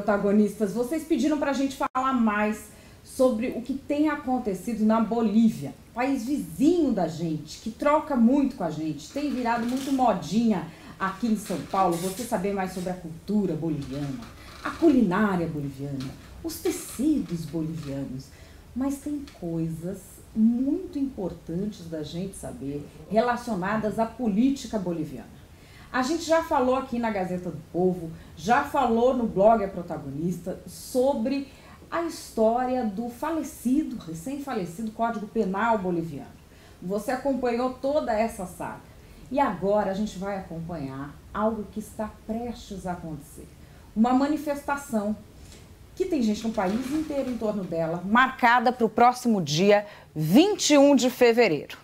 protagonistas, vocês pediram para a gente falar mais sobre o que tem acontecido na Bolívia, país vizinho da gente, que troca muito com a gente, tem virado muito modinha aqui em São Paulo. Você saber mais sobre a cultura boliviana, a culinária boliviana, os tecidos bolivianos. Mas tem coisas muito importantes da gente saber relacionadas à política boliviana. A gente já falou aqui na Gazeta do Povo, já falou no blog A Protagonista sobre a história do falecido, recém-falecido Código Penal Boliviano. Você acompanhou toda essa saga. E agora a gente vai acompanhar algo que está prestes a acontecer. Uma manifestação que tem gente no país inteiro em torno dela, marcada para o próximo dia 21 de fevereiro.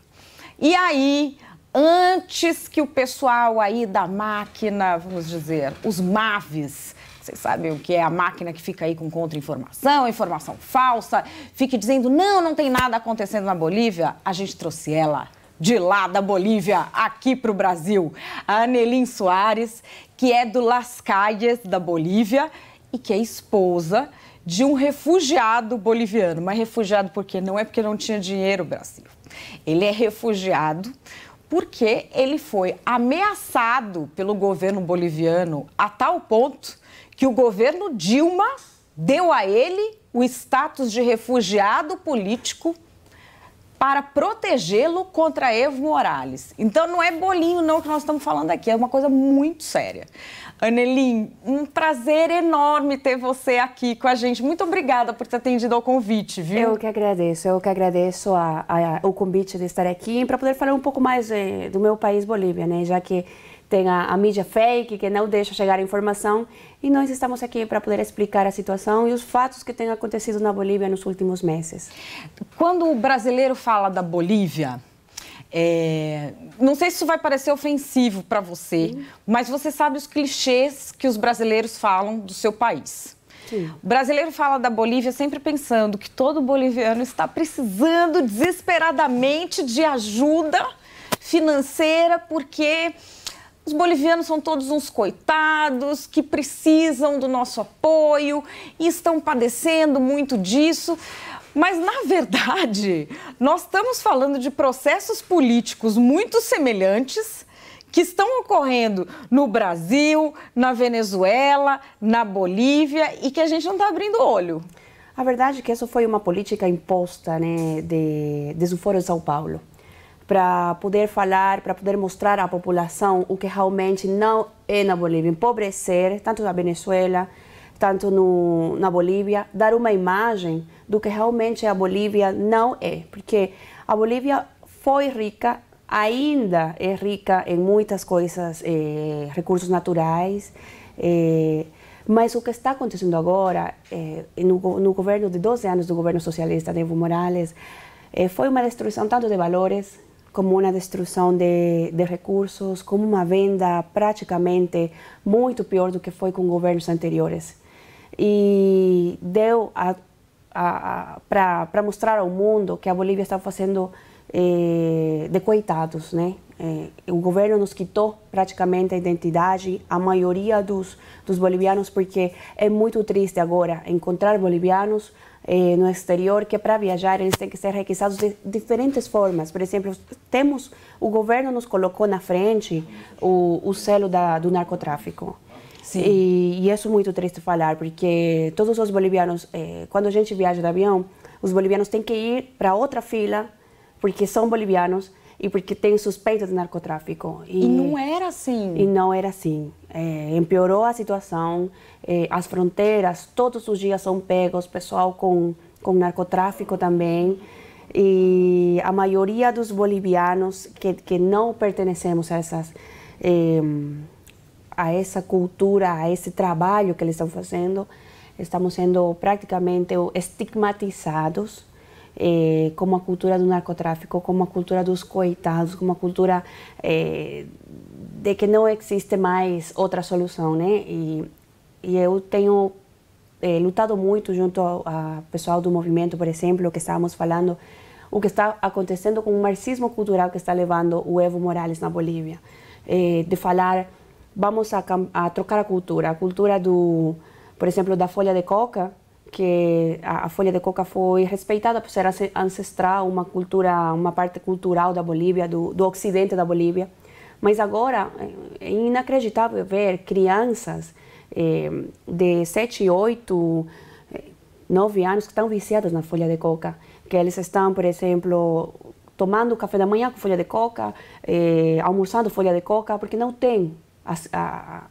E aí, antes que o pessoal aí da máquina, vamos dizer, os MAVs, vocês sabem o que é a máquina que fica aí com contra-informação, informação falsa, fique dizendo, não, não tem nada acontecendo na Bolívia, a gente trouxe ela de lá da Bolívia aqui para o Brasil. A Anelin Soares, que é do Las Calles, da Bolívia, e que é esposa de um refugiado boliviano. Mas refugiado por quê? Não é porque não tinha dinheiro, Brasil. Ele é refugiado porque ele foi ameaçado pelo governo boliviano a tal ponto que o governo Dilma deu a ele o status de refugiado político para protegê-lo contra Evo Morales. Então não é bolinho não que nós estamos falando aqui, é uma coisa muito séria. Anelim, um prazer enorme ter você aqui com a gente. Muito obrigada por ter atendido ao convite, viu? Eu que agradeço, eu que agradeço a, a, o convite de estar aqui para poder falar um pouco mais eh, do meu país, Bolívia, né? Já que tem a, a, mídia fake que não deixa chegar a informação e nós estamos aqui para poder explicar a situação e os fatos que têm acontecido na Bolívia nos últimos meses. Quando o brasileiro fala da Bolívia, é... Não sei se isso vai parecer ofensivo para você, Sim. mas você sabe os clichês que os brasileiros falam do seu país. Sim. O brasileiro fala da Bolívia sempre pensando que todo boliviano está precisando desesperadamente de ajuda financeira, porque os bolivianos são todos uns coitados que precisam do nosso apoio e estão padecendo muito disso. Mas, na verdade, nós estamos falando de processos políticos muito semelhantes que estão ocorrendo no Brasil, na Venezuela, na Bolívia e que a gente não está abrindo olho. A verdade é que isso foi uma política imposta né, de, desde o Foro de São Paulo para poder falar, para poder mostrar à população o que realmente não é na Bolívia, empobrecer tanto na Venezuela, tanto no, na Bolívia, dar uma imagem do que realmente a Bolívia não é, porque a Bolívia foi rica, ainda é rica em muitas coisas, eh, recursos naturais, eh, mas o que está acontecendo agora, eh, no, no, governo de 12 anos do governo socialista de Evo Morales, eh, foi uma destruição tanto de valores como uma destruição de, de, recursos, como uma venda praticamente muito pior do que foi com governos anteriores. E deu a para mostrar ao mundo que a Bolívia está fazendo é, de coitados, né? Eh, o governo nos quitou praticamente a identidade, a maioria dos, dos bolivianos, porque é muito triste agora encontrar bolivianos eh, no exterior que para viajar eles têm que ser requisados de diferentes formas. Por exemplo, temos o governo nos colocou na frente o, o selo da, do narcotráfico. Sim. E, e isso é muito triste falar, porque todos os bolivianos, eh, quando a gente viaja de avião, os bolivianos têm que ir para outra fila, porque são bolivianos e porque têm suspeita de narcotráfico. E, e, não era assim. E não era assim. É, empiorou a situação, é, as fronteiras, todos os dias são pegos, pessoal com, com narcotráfico também. E a maioria dos bolivianos que, que não pertencemos a essas. Eh, a essa cultura, a esse trabalho que eles estão fazendo. Estamos sendo praticamente estigmatizados eh, como a cultura do narcotráfico, como a cultura dos coitados, como a cultura eh, de que não existe mais outra solução, né? E, eh. e eu tenho eh, lutado muito junto ao, ao pessoal do movimento, por exemplo, que estávamos falando o que está acontecendo com o marxismo cultural que está levando o Evo Morales na Bolívia, de falar vamos a, a trocar a cultura. A cultura do, por exemplo, da folha de coca, que a, a, folha de coca foi respeitada por ser ancestral, uma cultura, uma parte cultural da Bolívia, do, do ocidente da Bolívia. Mas agora é, é inacreditável ver crianças eh, de 7, 8, 9 anos que estão viciadas na folha de coca, que eles estão, por exemplo, tomando café da manhã com folha de coca, é, almoçando folha de coca, porque não tem as, a,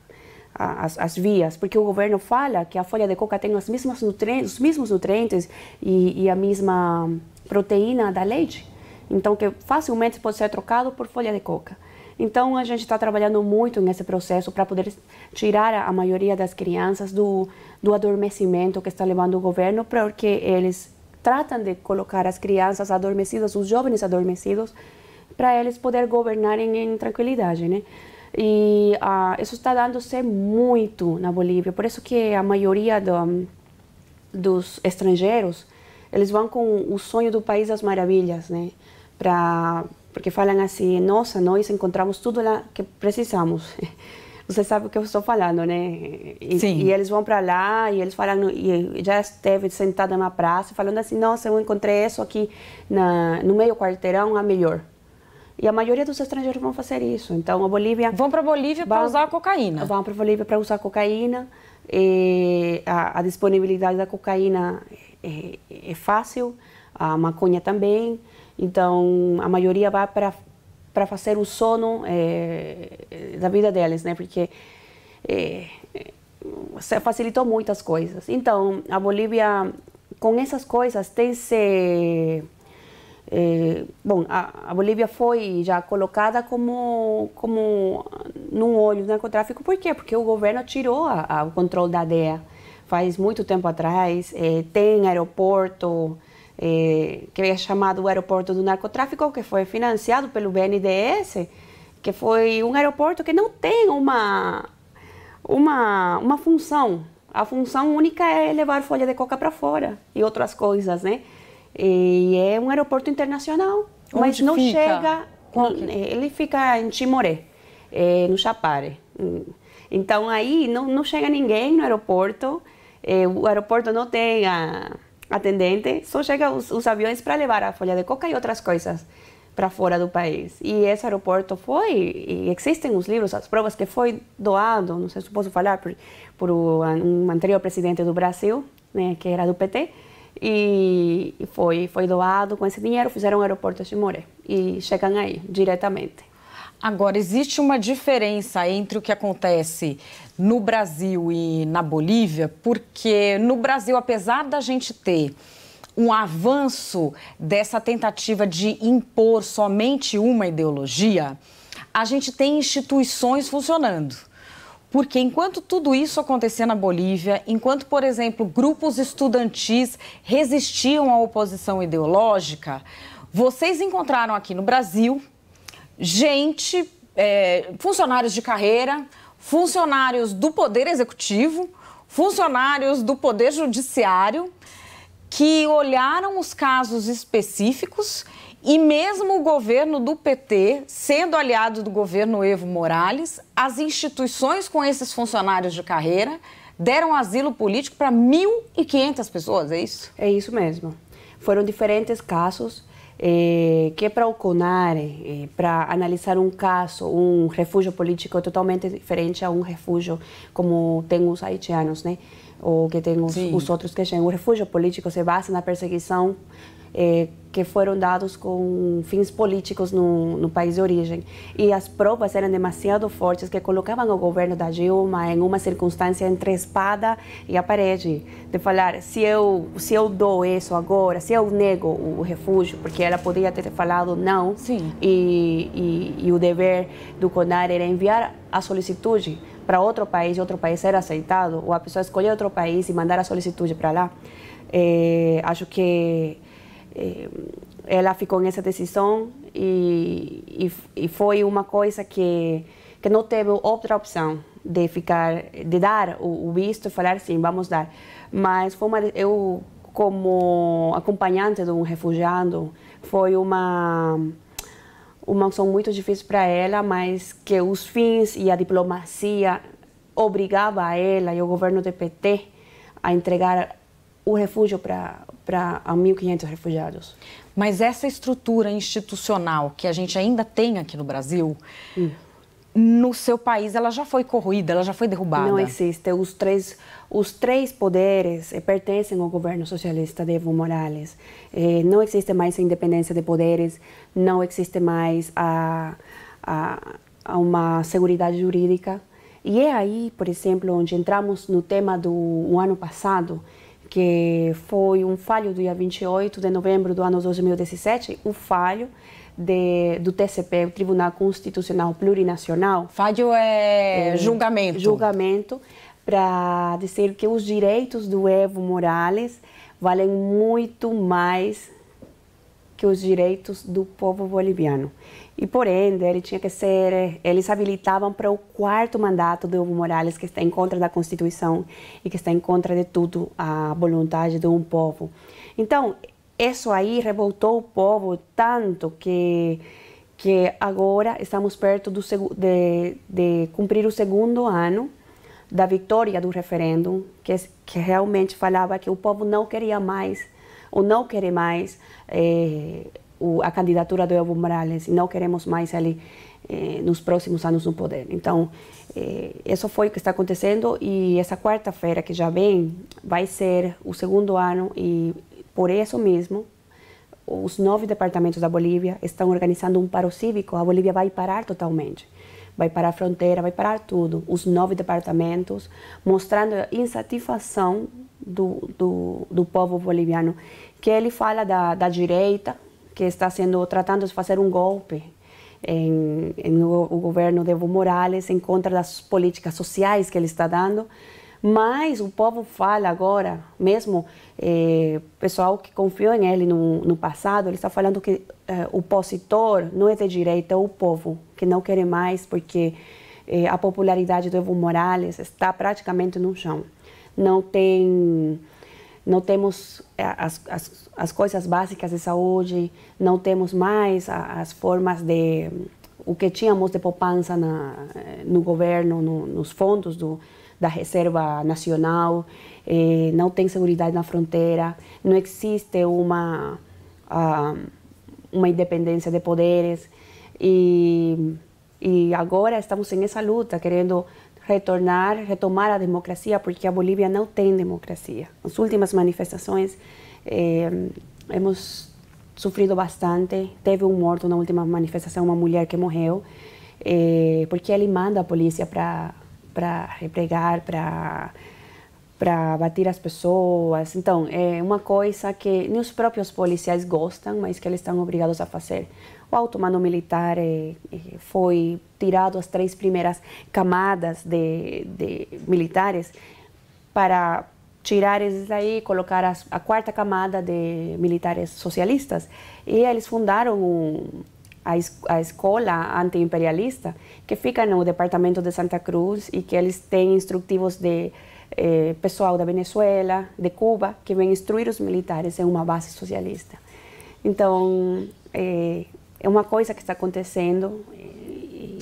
a, as, as, vias, porque o governo fala que a folha de coca tem as mesmas nutrientes, os mesmos nutrientes e, e a mesma proteína da leite, então que facilmente pode ser trocado por folha de coca. Então a gente está trabalhando muito nesse processo para poder tirar a maioria das crianças do, do adormecimento que está levando o governo, porque eles tratam de colocar as crianças adormecidas, os jovens adormecidos, para eles poder governarem em tranquilidade, né? E uh, ah, isso está dando-se muito na Bolívia, por isso que a maioria do, dos estrangeiros, eles vão com o sonho do país das maravilhas, né? Pra, porque falam assim, nossa, nós encontramos tudo lá que precisamos. Você sabe o que eu estou falando, né? E, Sim. e eles vão para lá e eles falam, e já esteve sentada na praça falando assim, nossa, eu encontrei isso aqui na, no meio quarteirão, a melhor. E a maioria dos estrangeiros vão fazer isso. Então a Bolívia. Vão para a Bolívia para usar a cocaína. Vão para a Bolívia para usar a cocaína. A, a, disponibilidade da cocaína é, é, é, fácil, a maconha também. Então a maioria vai para para fazer o sono é, da vida deles, né? Porque é, facilitou muitas coisas. Então a Bolívia com essas coisas tem se eh, bom, a, a, Bolívia foi já colocada como, como num olho do narcotráfico, por quê? Porque o governo tirou a, a, o controle da DEA faz muito tempo atrás. É, tem aeroporto eh, que é chamado o Aeroporto do Narcotráfico, que foi financiado pelo BNDES, que foi um aeroporto que não tem uma, uma, uma função. A função única é levar folha de coca para fora e outras coisas, né? E é um aeroporto internacional, Onde mas não fica? chega. Eh, ele fica em Chimoré, eh, no Chapare. Então aí não, não chega ninguém no aeroporto, eh, o aeroporto não tem a atendente, só chega os, os aviões para levar a folha de coca e outras coisas para fora do país. E esse aeroporto foi, e existem os livros, as provas que foi doado, não sei se posso falar, por, por um anterior presidente do Brasil, né, que era do PT, e foi, foi doado com esse dinheiro, fizeram o aeroporto de Moré e chegam aí diretamente. Agora, existe uma diferença entre o que acontece no Brasil e na Bolívia, porque no Brasil, apesar da gente ter um avanço dessa tentativa de impor somente uma ideologia, a gente tem instituições funcionando. Porque enquanto tudo isso acontecia na Bolívia, enquanto, por exemplo, grupos estudantis resistiam à oposição ideológica, vocês encontraram aqui no Brasil gente, é, funcionários de carreira, funcionários do Poder Executivo, funcionários do Poder Judiciário, que olharam os casos específicos e mesmo o governo do PT, sendo aliado do governo Evo Morales, as instituições com esses funcionários de carreira deram asilo político para 1.500 pessoas, é isso? É isso mesmo. Foram diferentes casos eh, que para o CONARE, eh, para analisar um caso, um refúgio político é totalmente diferente a um refúgio como tem os haitianos, né? Ou que tem os, os outros que chegam. O refúgio político se basa na perseguição eh, que foram dados com fins políticos no, no, país de origem. E as provas eram demasiado fortes que colocavam o governo da Dilma em uma circunstância entre a espada e a parede. De falar, se eu, se eu dou isso agora, se eu nego o refúgio, porque ela podia ter falado não, Sim. E, e, e o dever do CONAR era enviar a solicitude para outro país e outro país ser aceitado, ou a pessoa escolher outro país e mandar a solicitude para lá. É, acho que eh, ela ficou nessa decisão e, e, e, foi uma coisa que, que não teve outra opção de ficar, de dar o, o visto, falar sim, vamos dar. Mas foi uma, eu, como acompanhante de um refugiado, foi uma uma opção muito difícil para ela, mas que os fins e a diplomacia obrigava a ela e o governo do PT a entregar o refúgio para para 1.500 refugiados. Mas essa estrutura institucional que a gente ainda tem aqui no Brasil, hum. no seu país ela já foi corroída, ela já foi derrubada. Não existe. Os três, os três poderes eh, pertencem ao governo socialista de Evo Morales. Eh, não existe mais a independência de poderes, não existe mais a, a, a uma segurança jurídica. E é aí, por exemplo, onde entramos no tema do ano passado, que foi um falho do dia 28 de novembro do ano 2017, o falho de, do TCP, o Tribunal Constitucional Plurinacional. Falho é, é julgamento. Julgamento para dizer que os direitos do Evo Morales valem muito mais que os direitos do povo boliviano. E, porém, ele tinha que ser. Eles habilitavam para o quarto mandato de Evo Morales, que está em contra da Constituição e que está em contra de tudo, a vontade de um povo. Então, isso aí revoltou o povo tanto que que agora estamos perto do, de, de cumprir o segundo ano da vitória do referendo, que, é, que realmente falava que o povo não queria mais, ou não querer mais, eh, o, a candidatura do Evo Morales e não queremos mais ele eh, nos próximos anos no poder. Então, eh, isso foi o que está acontecendo e essa quarta-feira que já vem vai ser o segundo ano e por isso mesmo os nove departamentos da Bolívia estão organizando um paro cívico. A Bolívia vai parar totalmente. Vai parar a fronteira, vai parar tudo. Os nove departamentos mostrando a insatisfação do, do, do povo boliviano, que ele fala da, da direita, que está sendo tratando de fazer um golpe em, em no, o governo de Evo Morales em contra das políticas sociais que ele está dando. Mas o povo fala agora, mesmo eh, pessoal que confiou em ele no, no passado, ele está falando que eh, o opositor não é de direita, é o povo, que não quer mais porque eh, a popularidade do Evo Morales está praticamente no chão. Não tem não temos eh, as, as, as coisas básicas de saúde, não temos mais as formas de o que tínhamos de poupança na, eh, no governo, no, nos fundos do, da Reserva Nacional, eh, não tem segurança na fronteira, não existe uma, uh, uma independência de poderes. E, e agora estamos em essa luta, querendo retornar, retomar a democracia, porque a Bolívia não tem democracia. As últimas manifestações, eh, hemos sofrido bastante. Teve um morto na última manifestação, uma mulher que morreu, eh, porque ele manda a polícia para repregar, para para bater as pessoas. Então, é uma coisa que nem os próprios policiais gostam, mas que eles estão obrigados a fazer o alto mando militar eh, eh, foi tirado as três primeiras camadas de, de militares para tirar eles daí, colocar as, a quarta camada de militares socialistas. E eles fundaram um, a, es, a escola antiimperialista, que fica no departamento de Santa Cruz e que eles têm instrutivos de eh, pessoal da Venezuela, de Cuba, que vem instruir os militares em uma base socialista. Então, eh, é uma coisa que está acontecendo e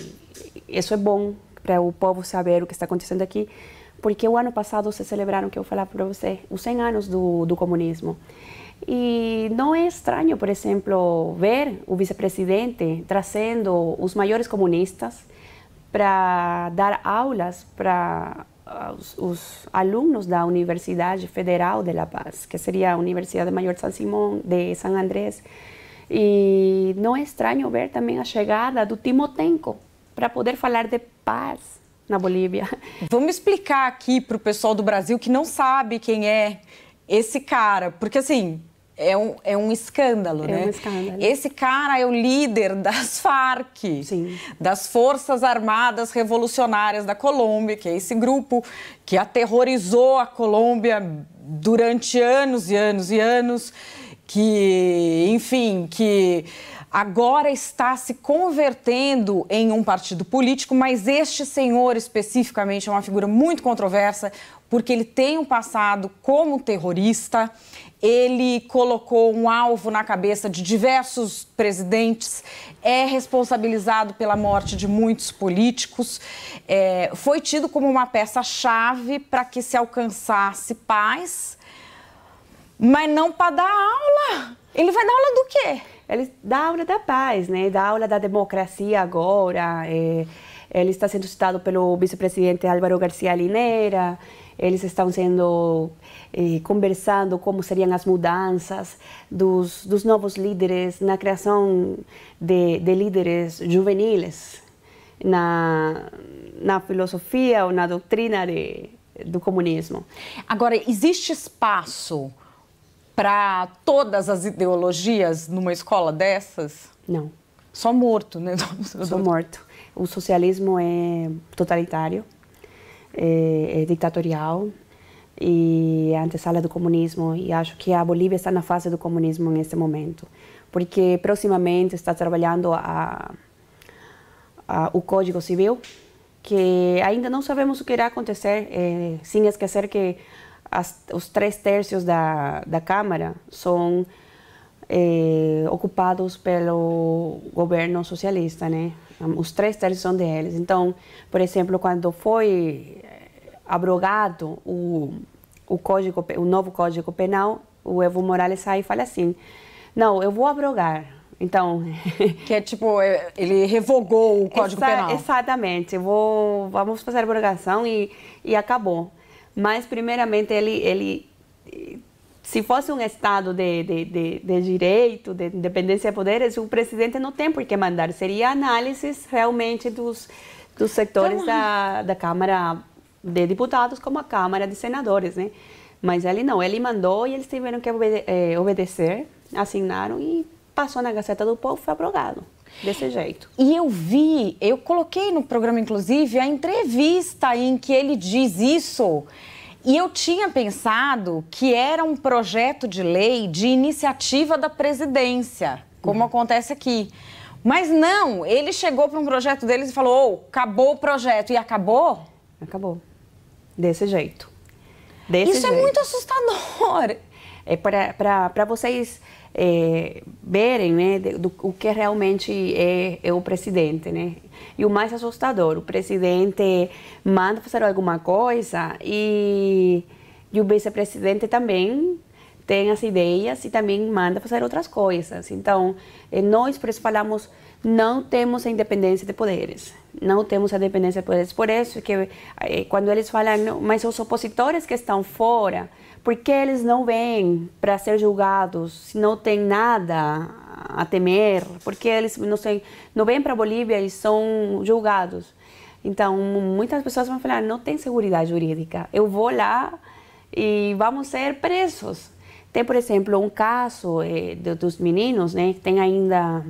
isso é bom para o povo saber o que está acontecendo aqui, porque o ano passado se celebraram, que eu falar para você, os 100 anos do, do comunismo. E não é estranho, por exemplo, ver o vice-presidente trazendo os maiores comunistas para dar aulas para os, os, alunos da Universidade Federal de La Paz, que seria a Universidade Maior de San Simón, de San Andrés, e não é estranho ver também a chegada do Timotenko para poder falar de paz na Bolívia. Vamos explicar aqui para o pessoal do Brasil que não sabe quem é esse cara, porque assim. É um, é um escândalo, é né? Um escândalo. Esse cara é o líder das Farc, Sim. das Forças Armadas Revolucionárias da Colômbia, que é esse grupo que aterrorizou a Colômbia durante anos e anos e anos que, enfim, que agora está se convertendo em um partido político, mas este senhor especificamente é uma figura muito controversa, porque ele tem um passado como terrorista, ele colocou um alvo na cabeça de diversos presidentes, é responsabilizado pela morte de muitos políticos, é, foi tido como uma peça-chave para que se alcançasse paz mas não para dar aula. Ele vai dar aula do quê? Ele dá aula da paz, né? Dá aula da democracia agora. É... Ele está sendo citado pelo vice-presidente Álvaro Garcia Linera. Eles estão sendo eh, conversando como seriam as mudanças dos, dos novos líderes na criação de, de líderes juvenis na, na filosofia ou na doutrina de, do comunismo. Agora, existe espaço para todas as ideologias numa escola dessas? Não. Só morto, né? Só morto. O socialismo é totalitário, é, é ditatorial e é a do comunismo. E acho que a Bolívia está na fase do comunismo neste momento, porque proximamente está trabalhando a, a, o Código Civil, que ainda não sabemos o que irá acontecer, é, sem esquecer que as, os três terços da, da Câmara são eh, ocupados pelo governo socialista, né? Os três terços são deles. Então, por exemplo, quando foi eh, abrogado o, o, código, o novo Código Penal, o Evo Morales sai e fala assim, não, eu vou abrogar, então. que é tipo, é, ele revogou o Código Exa Penal. Exatamente. Vou, vamos fazer abrogação e, e acabou mas primeiramente ele, ele se fosse um estado de, de, de, de direito, de independência de poderes, o presidente não tem por que mandar. Seria análise realmente dos, dos setores então, da, da Câmara de Deputados como a Câmara de Senadores, né? Mas ele não, ele mandou e eles tiveram que obede eh, obedecer, assinaram e passou na Gazeta do Povo, foi abrogado Desse jeito. E eu vi, eu coloquei no programa, inclusive, a entrevista em que ele diz isso. E eu tinha pensado que era um projeto de lei de iniciativa da presidência, como uhum. acontece aqui. Mas não, ele chegou para um projeto deles e falou: oh, acabou o projeto. E acabou? Acabou. Desse jeito. Desse Isso é jeito. é muito assustador. É para vocês é, verem né, do, o que realmente é, é, o presidente. Né? E o mais assustador, o presidente manda fazer alguma coisa e, e o vice-presidente também tem as ideias e também manda fazer outras coisas. Então, eh, nós, por isso, falamos, não temos a independência de poderes. Não temos a independência de poderes. Por isso que, eh, quando eles falam, mas os opositores que estão fora, porque eles não vêm para ser julgados se não tem nada a temer? Porque eles não, sei, não vêm para a Bolívia e são julgados? Então, muitas pessoas vão falar: não tem segurança jurídica. Eu vou lá e vamos ser presos. Tem, por exemplo, um caso eh, dos meninos, né? Que tem ainda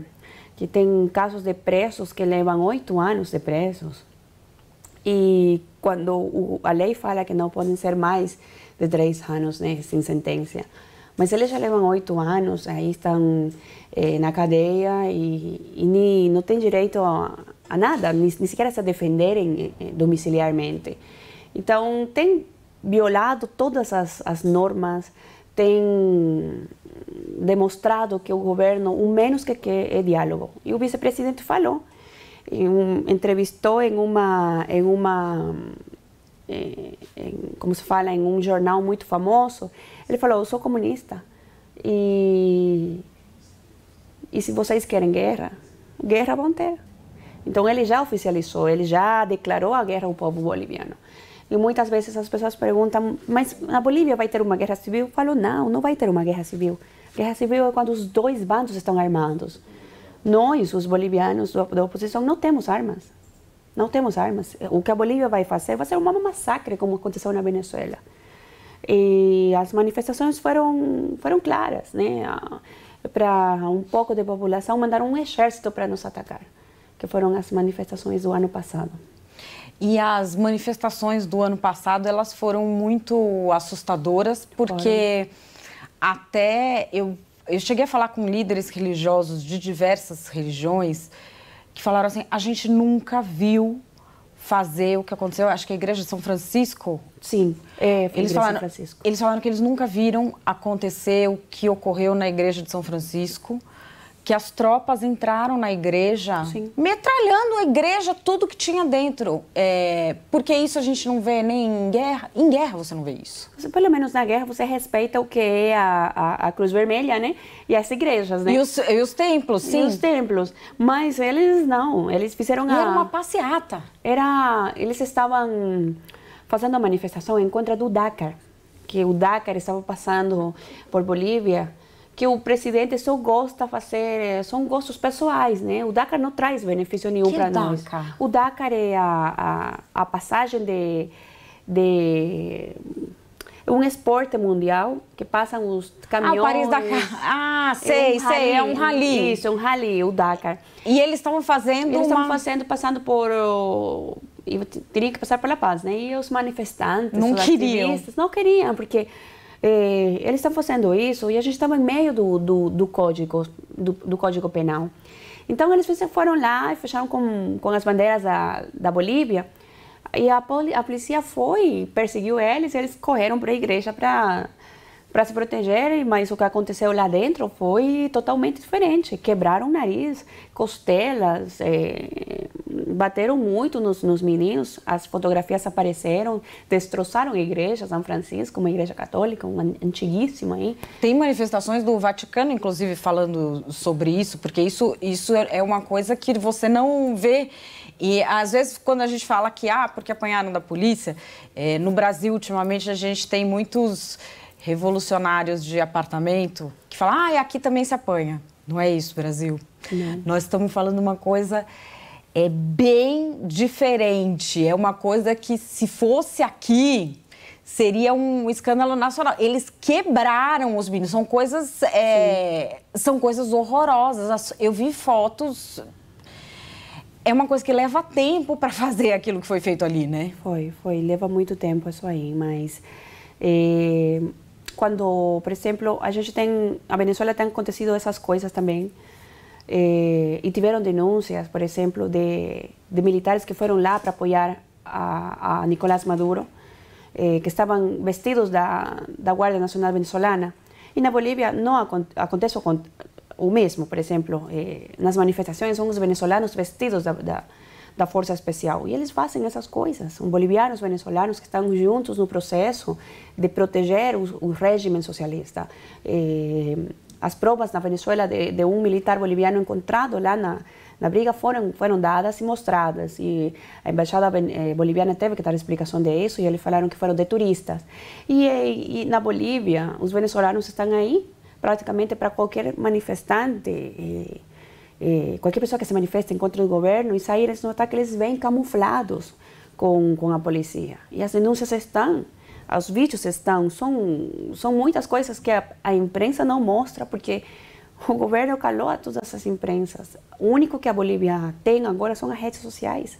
que tem casos de presos que levam oito anos de presos e quando o, a lei fala que não podem ser mais de três anos né, sem sentença, mas eles já levam oito anos, aí estão é, na cadeia e, e ni, não têm direito a, a nada, nem, nem sequer a se defenderem eh, eh, domiciliarmente. Então, tem violado todas as, as normas, tem demonstrado que o governo, o menos que quer é diálogo. E o vice-presidente falou entrevistou em uma em uma eh, como se fala em um jornal muito famoso ele falou eu sou comunista e e se vocês querem guerra guerra vão ter então ele já oficializou ele já declarou a guerra ao povo boliviano e muitas vezes as pessoas perguntam mas na Bolívia vai ter uma guerra civil eu falo não não vai ter uma guerra civil guerra civil é quando os dois bandos estão armados nós, os bolivianos da oposição, não temos armas. Não temos armas. O que a Bolívia vai fazer vai ser uma massacre, como aconteceu na Venezuela. E as manifestações foram foram claras, né? Para um pouco de população mandaram um exército para nos atacar, que foram as manifestações do ano passado. E as manifestações do ano passado, elas foram muito assustadoras, porque até eu eu cheguei a falar com líderes religiosos de diversas religiões que falaram assim: a gente nunca viu fazer o que aconteceu. Acho que a igreja de São Francisco. Sim, é, foi eles falaram, São Francisco. Eles falaram que eles nunca viram acontecer o que ocorreu na igreja de São Francisco que as tropas entraram na igreja, Sim. metralhando a igreja, tudo que tinha dentro. É, porque isso a gente não vê nem em guerra. Em guerra você não vê isso. Você, pelo menos na guerra você respeita o que é a, a, a Cruz Vermelha, né? E as igrejas, né? E os, e os templos, sim. E os templos. Mas eles não, eles fizeram e a... Era uma passeata. Era... Eles estavam fazendo a manifestação em contra do Dakar. Que o Dakar estava passando por Bolívia que o presidente só gosta de fazer, eh, são gostos pessoais, né? O Dakar não traz benefício nenhum para nós. O Dakar é a, a, a passagem de, de um esporte mundial que passam os caminhões. Ah, o Paris Dakar. Ah, sei, é um sei, é um rally. Isso, é um rally, o Dakar. E eles estavam fazendo Eles estavam uma... fazendo, passando por... Oh, teria que passar pela paz, né? E os manifestantes, não os queriam. não queriam, porque eh, eles estão fazendo isso e a gente estava em meio do, do, do código, do, do, código penal. Então eles foram lá e fecharam com, com as bandeiras da, da Bolívia e a, a polícia foi, perseguiu eles e eles correram para a igreja para para se protegerem, mas o que aconteceu lá dentro foi totalmente diferente. Quebraram o nariz, costelas, é, bateram muito nos, nos, meninos, as fotografias apareceram, destroçaram a igreja São Francisco, uma igreja católica, uma antiguíssima. Hein? Tem manifestações do Vaticano, inclusive, falando sobre isso, porque isso, isso é, é uma coisa que você não vê e às vezes, quando a gente fala que, ah, porque apanharam da polícia, é, no Brasil, ultimamente, a gente tem muitos revolucionários de apartamento que falam, ah, aqui também se apanha. Não é isso, Brasil. Não. Nós estamos falando uma coisa é bem diferente. É uma coisa que, se fosse aqui, seria um escândalo nacional. Eles quebraram os meninos. São coisas, é, são coisas horrorosas. Eu vi fotos. É uma coisa que leva tempo para fazer aquilo que foi feito ali, né? Foi, foi. Leva muito tempo isso aí, mas é, cuando, por ejemplo, a gente tem, a Venezuela han acontecido esas cosas también, eh, y tuvieron denuncias, por ejemplo, de, militares que fueron lá para apoyar a, Nicolás Maduro, eh, que estaban vestidos da, la Guardia Nacional Venezolana. y en Bolivia no acontece o, mismo, por ejemplo, eh, las manifestaciones son los venezolanos vestidos de... da da Força Especial. E eles fazem essas coisas. São bolivianos, venezuelanos que estão juntos no processo de proteger o, o regime socialista. Eh, as provas na Venezuela de, de, um militar boliviano encontrado lá na, na briga foram, foram dadas e mostradas. E a embaixada eh, boliviana teve que dar explicação disso e eles falaram que foram de turistas. E, e, eh, e na Bolívia, os venezuelanos estão aí praticamente para qualquer manifestante eh, qualquer pessoa que se manifesta em contra do governo, e sair, eles notar que eles vêm camuflados com, com a polícia. E as denúncias estão, os vídeos estão, são, são muitas coisas que a, a imprensa não mostra, porque o governo calou a todas essas imprensas. O único que a Bolívia tem agora são as redes sociais,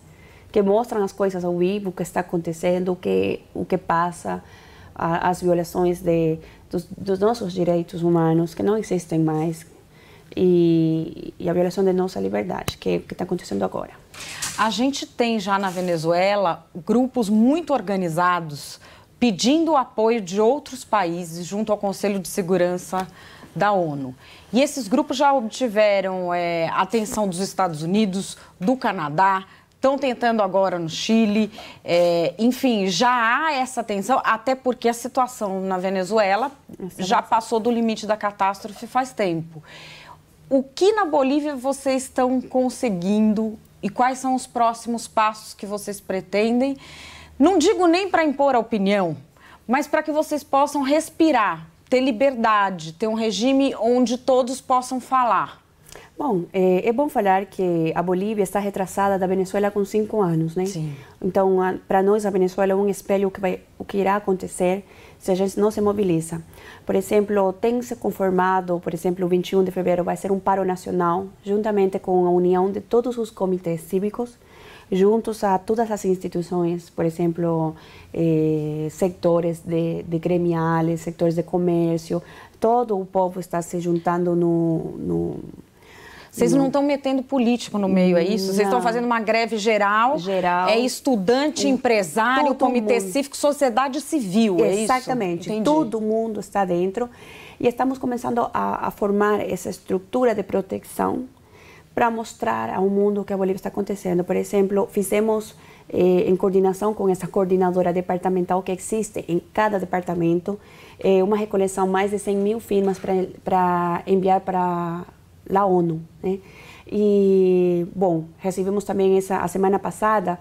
que mostram as coisas ao vivo, o que está acontecendo, o que, o que passa, a, as violações de, dos, dos nossos direitos humanos, que não existem mais, e, e a violação da nossa liberdade, que é o que está acontecendo agora. A gente tem já na Venezuela grupos muito organizados pedindo o apoio de outros países junto ao Conselho de Segurança da ONU. E esses grupos já obtiveram é, atenção dos Estados Unidos, do Canadá, estão tentando agora no Chile. É, enfim, já há essa atenção até porque a situação na Venezuela já é passou do limite da catástrofe faz tempo. O que na Bolívia vocês estão conseguindo e quais são os próximos passos que vocês pretendem? Não digo nem para impor a opinião, mas para que vocês possam respirar, ter liberdade, ter um regime onde todos possam falar. Bom, é, é bom falar que a Bolívia está retrasada da Venezuela com cinco anos, né? Sim. Então, para nós, a Venezuela é um espelho que vai, o que irá acontecer se a gente não se mobiliza. Por exemplo, tem se conformado, por exemplo, o 21 de fevereiro vai ser um paro nacional, juntamente com a união de todos os comitês cívicos, juntos a todas as instituições, por exemplo, eh, sectores de, de gremiais, sectores de comércio, todo o povo está se juntando no, no vocês não estão metendo político no meio, é isso? Vocês estão fazendo uma greve geral. Geral. É estudante, em... empresário, comitê mundo. cívico, sociedade civil, é isso? Exatamente. Todo mundo está dentro. E estamos começando a, a formar essa estrutura de proteção para mostrar ao mundo o que a Bolívia está acontecendo. Por exemplo, fizemos eh, em coordenação com essa coordenadora departamental que existe em cada departamento, eh, uma recoleção mais de 100 mil firmas para enviar para da ONU. Né? E, bom, recebemos também essa, a semana passada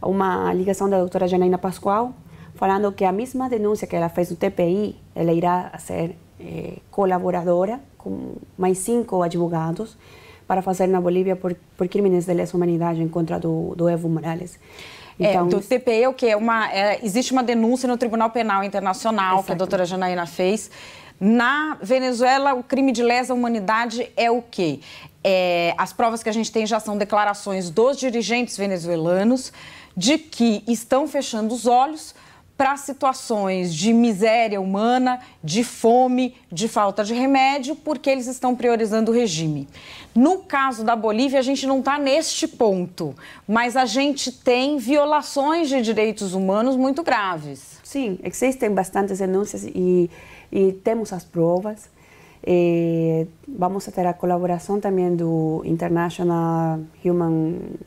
uma ligação da doutora Janaína Pascoal falando que a mesma denúncia que ela fez no TPI, ela irá ser eh, colaboradora com mais cinco advogados para fazer na Bolívia por, por crimes de lesa humanidade em contra do, do Evo Morales. É, então, é, do TPI, o que é uma, é, existe uma denúncia no Tribunal Penal Internacional que a doutora Janaína fez na Venezuela, o crime de lesa humanidade é o quê? É, as provas que a gente tem já são declarações dos dirigentes venezuelanos de que estão fechando os olhos para situações de miséria humana, de fome, de falta de remédio, porque eles estão priorizando o regime. No caso da Bolívia, a gente não está neste ponto, mas a gente tem violações de direitos humanos muito graves. Sim, existem bastantes denúncias e y tenemos las pruebas eh, vamos vamos tener a colaboración también do International Human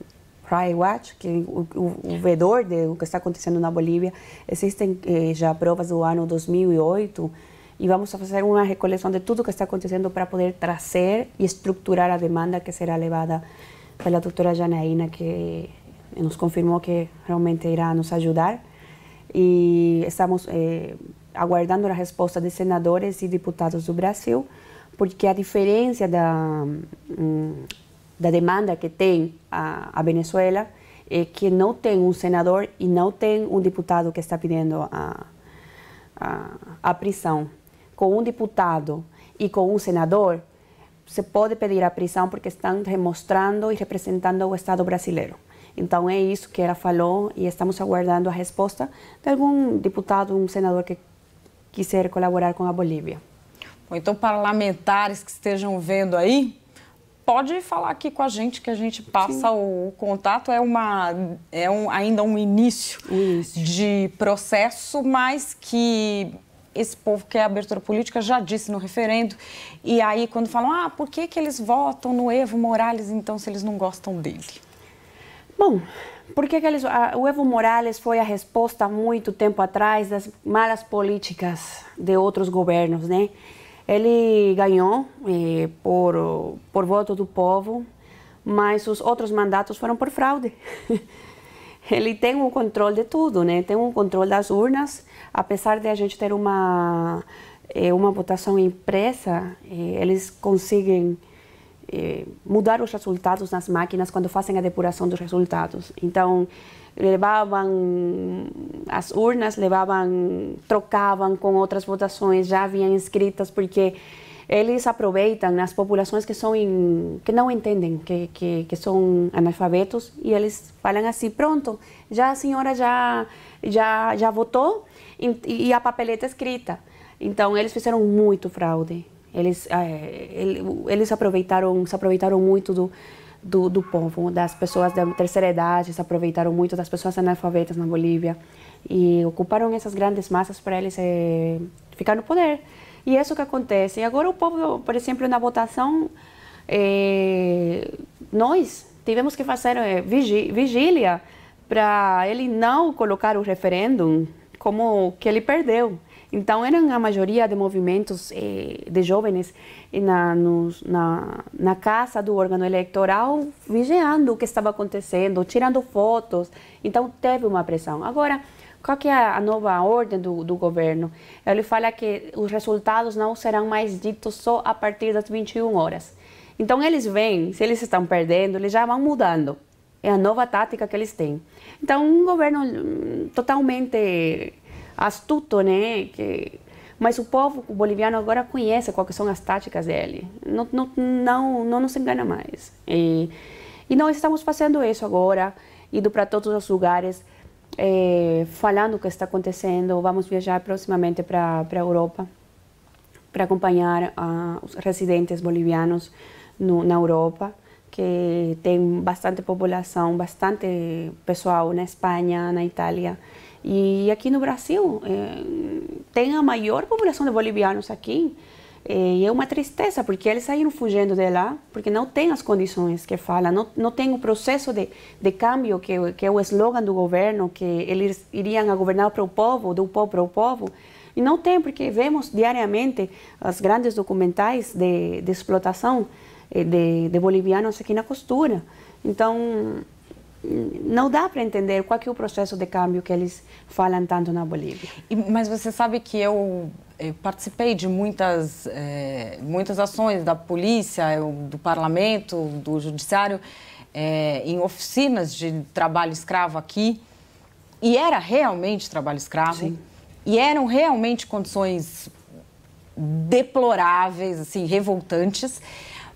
Rights Watch, que o, o, de lo que está acontecendo na Bolívia. existen eh, ya pruebas provas do ano 2008 e y vamos a hacer una recolección de todo lo que está aconteciendo para poder tracer y estructurar la demanda que será levada pela doctora Janaína, que nos confirmó que realmente irá nos ayudar y estamos eh, aguardando a resposta de senadores e deputados do Brasil, porque a diferença da, hum, da demanda que tem a, a Venezuela é que não tem um senador e não tem um deputado que está pedindo a, a, a prisão. Com um deputado e com um senador, se pode pedir a prisão porque estão demonstrando e representando o Estado brasileiro. Então é isso que ela falou e estamos aguardando a resposta de algum deputado, um senador que quiser colaborar com a Bolívia. Bom, então, parlamentares que estejam vendo aí, pode falar aqui com a gente que a gente passa o, o, contato. É, uma, é um, ainda um início, de processo, mas que esse povo que é abertura política já disse no referendo. E aí, quando falam, ah, por que, que eles votam no Evo Morales, então, se eles não gostam dele? Bom, por que, que eles, a, o Evo Morales foi a resposta há muito tempo atrás das malas políticas de outros governos, né? Ele ganhou eh, por, por voto do povo, mas os outros mandatos foram por fraude. Ele tem o um controle de tudo, né? Tem o um controle das urnas, apesar de a gente ter uma, eh, uma votação impressa, eh, eles conseguem eh, mudar os resultados nas máquinas quando fazem a depuração dos resultados. Então, levavam as urnas, levavam, trocavam com outras votações já haviam inscritas, porque eles aproveitam as populações que são in, que não entendem, que, que, que, são analfabetos, e eles falam assim, pronto, já a senhora já, já, já votou e, e a papeleta é escrita. Então, eles fizeram muito fraude. Eles, é, eles aproveitaram, se aproveitaram muito do, do, do, povo, das pessoas da terceira idade, se aproveitaram muito das pessoas analfabetas na Bolívia e ocuparam essas grandes massas para eles é, ficar no poder. E é isso que acontece. E agora o povo, por exemplo, na votação, é, nós tivemos que fazer é, vigília para ele não colocar o referêndum como que ele perdeu. Então, eram a maioria de movimentos eh, de jovens na, nos, na, na, casa do órgão eleitoral, vigiando o que estava acontecendo, tirando fotos. Então, teve uma pressão. Agora, qual que é a nova ordem do, do governo? Ele fala que os resultados não serão mais ditos só a partir das 21 horas. Então, eles vêm, se eles estão perdendo, eles já vão mudando. É a nova tática que eles têm. Então, um governo hum, totalmente astuto, né? Que, mas o povo boliviano agora conhece quais são as táticas dele. Não, não, não, não nos engana mais. E, e nós estamos fazendo isso agora, indo para todos os lugares, é, falando o que está acontecendo. Vamos viajar proximamente para a Europa para acompanhar uh, os residentes bolivianos no, na Europa, que tem bastante população, bastante pessoal na Espanha, na Itália. E aqui no Brasil é, tem a maior população de bolivianos aqui. Eh, e é uma tristeza, porque eles saíram fugindo de lá, porque não tem as condições que fala, não, não tem o processo de, de câmbio, que, que é o slogan do governo, que eles iriam a governar para o povo, do povo para o povo. E não tem, porque vemos diariamente as grandes documentais de, de explotação eh, de, de bolivianos aqui na costura. Então, não dá para entender qual é o processo de câmbio que eles falam tanto na Bolívia. Mas você sabe que eu, eu eh, participei de muitas, é, muitas ações da polícia, eu, do parlamento, do judiciário, é, em oficinas de trabalho escravo aqui. E era realmente trabalho escravo. Sim. E eram realmente condições deploráveis, assim, revoltantes.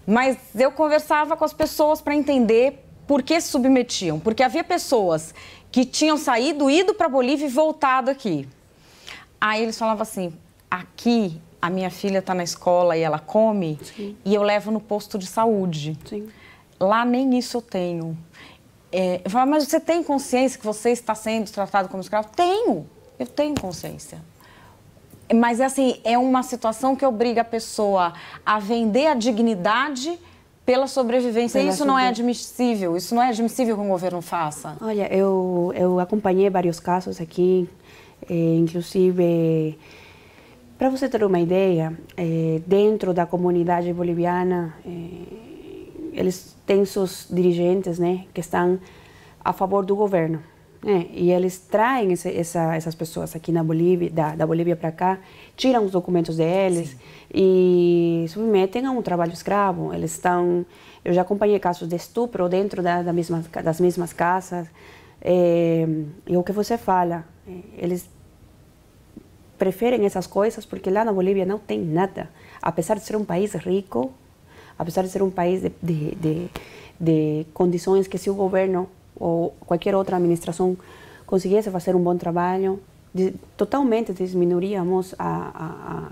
Mas eu conversava com as pessoas para entender por que se submetiam? Porque havia pessoas que tinham saído, ido para Bolívia e voltado aqui. Aí eles falavam assim: aqui a minha filha está na escola e ela come Sim. e eu levo no posto de saúde. Sim. Lá nem isso eu tenho. É, eu falava, mas você tem consciência que você está sendo tratado como escravo? Tenho, eu tenho consciência. Mas, assim, é uma situação que obriga a pessoa a vender a dignidade pela sobrevivência. Pela isso não é admissível, isso não é admissível que o governo faça. Olha, eu, eu acompanhei vários casos aqui, eh, inclusive. Para você ter uma ideia, eh, dentro da comunidade boliviana, eh, eles têm seus dirigentes né, que estão a favor do governo. É, e eles traem esse, essa, essas pessoas aqui na Bolívia, da, da Bolívia para cá, tiram os documentos deles Sim. e submetem a um trabalho escravo. Eles estão, eu já acompanhei casos de estupro dentro da, da mesma, das mesmas casas. É, e o que você fala, é, eles preferem essas coisas porque lá na Bolívia não tem nada, apesar de ser um país rico, apesar de ser um país de, de, de, de condições que se o governo ou qualquer outra administração conseguisse fazer um bom trabalho, totalmente diminuiríamos a,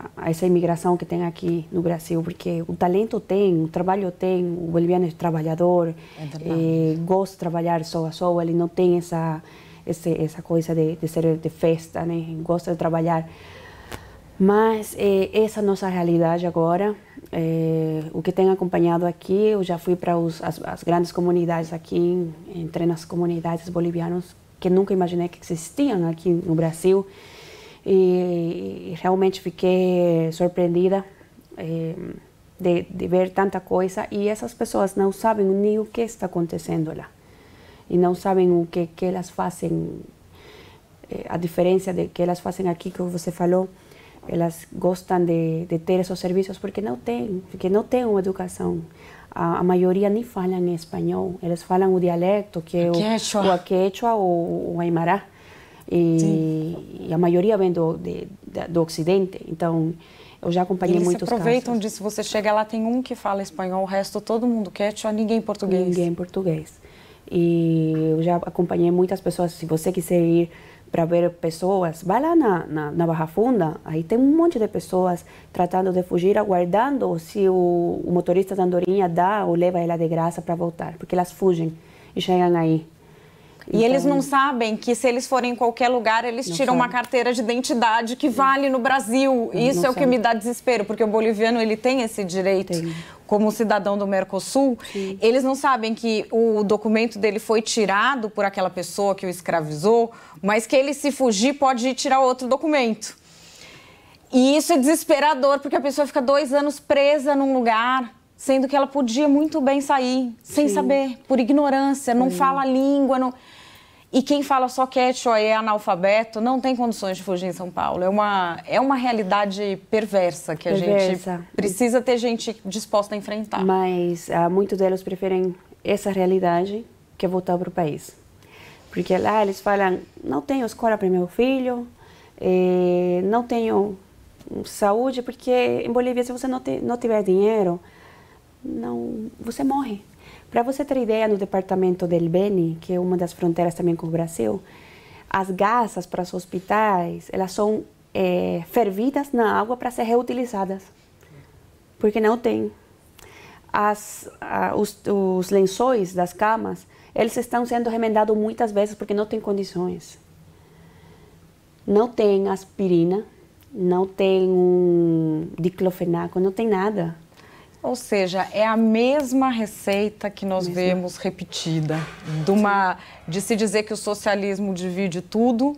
a, a, essa imigração que tem aqui no Brasil, porque o talento tem, o trabalho tem, o boliviano é trabalhador, é gosta de trabalhar só a só, ele não tem essa, essa coisa de, de ser de festa, né? gosta de trabalhar. Mas é, essa é a nossa realidade agora. É, o que tem acompanhado aqui, eu já fui para as, as, grandes comunidades aqui, entrei nas comunidades bolivianas que nunca imaginei que existiam aqui no Brasil. E, e realmente fiquei surpreendida é, de, de ver tanta coisa. E essas pessoas não sabem nem o que está acontecendo lá. E não sabem o que, que elas fazem, a diferença de que elas fazem aqui, que você falou elas gostam de, de ter esses serviços porque não têm, porque não têm uma educação. A, a, maioria nem fala em espanhol, eles falam o dialeto, que é o quechua, o, a quechua ou o aimará. E, e, a maioria vem do, de, do Ocidente, então eu já acompanhei Eles muitos aproveitam casos. disso, você chega lá, tem um que fala espanhol, o resto todo mundo quechua, ninguém português. Ninguém português. E eu já acompanhei muitas pessoas, se você quiser ir para ver pessoas. Vai lá na, na, na, Barra Funda, aí tem um monte de pessoas tratando de fugir, aguardando se o, o motorista da andorinha dá ou leva ela de graça para voltar, porque elas fugem e chegam aí e eles então, não sabem que se eles forem em qualquer lugar, eles tiram sabe. uma carteira de identidade que vale no Brasil. Não, Isso não é o que me dá desespero, porque o boliviano ele tem esse direito. Tem como cidadão do Mercosul, Sim. eles não sabem que o documento dele foi tirado por aquela pessoa que o escravizou, mas que ele, se fugir, pode ir tirar outro documento. E isso é desesperador, porque a pessoa fica dois anos presa num lugar, sendo que ela podia muito bem sair, sem Sim. saber, por ignorância, não Sim. fala a língua, não. E quem fala só Quechua é analfabeto não tem condições de fugir em São Paulo. É uma, é uma realidade perversa que a perversa. gente precisa ter gente disposta a enfrentar. Mas ah, muitos deles preferem essa realidade que voltar para o país. Porque lá eles falam, não tenho escola para meu filho, eh, não tenho saúde, porque em Bolívia, se você não, te, não tiver dinheiro, não, você morre. Para você ter ideia, no departamento del Beni, que é uma das fronteiras também com o Brasil, as gasas para os hospitais, elas são é, fervidas na água para ser reutilizadas, porque não tem. As, a, os, os, lençóis das camas, eles estão sendo remendados muitas vezes porque não tem condições. Não tem aspirina, não tem um diclofenaco, não tem nada. Ou seja, é a mesma receita que nós mesma. vemos repetida, de, uma, de se dizer que o socialismo divide tudo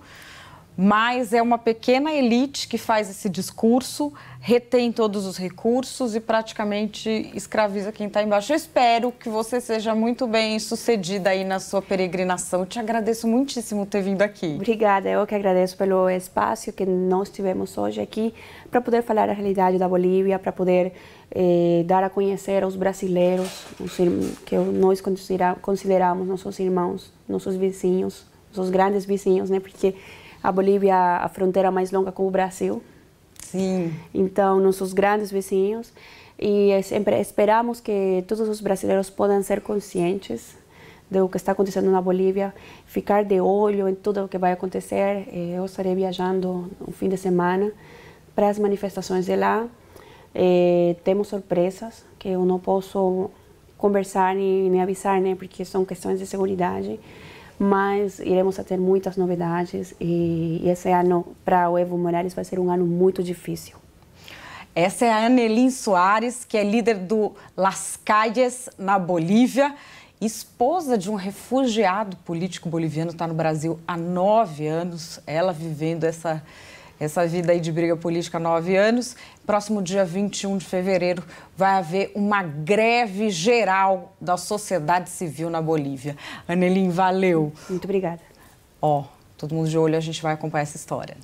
mas é uma pequena elite que faz esse discurso, retém todos os recursos e praticamente escraviza quem está embaixo. Eu espero que você seja muito bem sucedida aí na sua peregrinação. Eu te agradeço muitíssimo ter vindo aqui. Obrigada, eu que agradeço pelo espaço que nós tivemos hoje aqui para poder falar a realidade da Bolívia, para poder eh, dar a conhecer aos brasileiros, os, que nós considera, consideramos nossos irmãos, nossos vizinhos, nossos grandes vizinhos, né? Porque a Bolívia a fronteira mais longa com o Brasil. Sim. Então, nossos grandes vizinhos. E é sempre esperamos que todos os brasileiros possam ser conscientes do que está acontecendo na Bolívia, ficar de olho em tudo o que vai acontecer. Eu estarei viajando no fim de semana para as manifestações de lá. E temos surpresas que eu não posso conversar nem, nem avisar, né, porque são questões de segurança mas iremos ter muitas novidades e, e esse ano para o Evo Morales vai ser um ano muito difícil. Essa é a Anelin Soares, que é líder do Las Calles, na Bolívia. Esposa de um refugiado político boliviano, está no Brasil há nove anos. Ela vivendo essa essa vida aí de briga política há nove anos. Próximo dia 21 de fevereiro vai haver uma greve geral da sociedade civil na Bolívia. Anelim, valeu. Muito obrigada. Ó, todo mundo de olho, a gente vai acompanhar essa história.